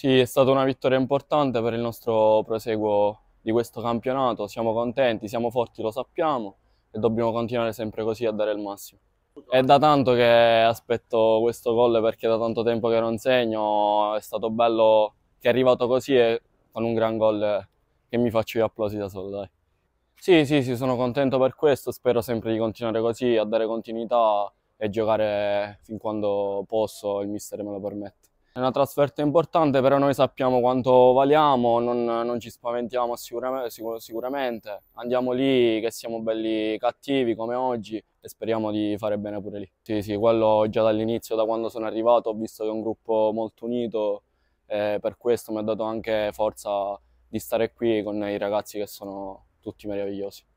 Sì, è stata una vittoria importante per il nostro proseguo di questo campionato, siamo contenti, siamo forti, lo sappiamo e dobbiamo continuare sempre così a dare il massimo. È da tanto che aspetto questo gol perché da tanto tempo che non segno, è stato bello che è arrivato così e con un gran gol che mi faccio gli applausi da solo, dai. Sì, sì, sì, sono contento per questo, spero sempre di continuare così, a dare continuità e giocare fin quando posso, il mister me lo permette. È una trasferta importante, però noi sappiamo quanto valiamo, non, non ci spaventiamo sicuramente, sicur sicuramente. Andiamo lì che siamo belli cattivi come oggi e speriamo di fare bene pure lì. Sì, sì, quello già dall'inizio, da quando sono arrivato, ho visto che è un gruppo molto unito e per questo mi ha dato anche forza di stare qui con i ragazzi che sono tutti meravigliosi.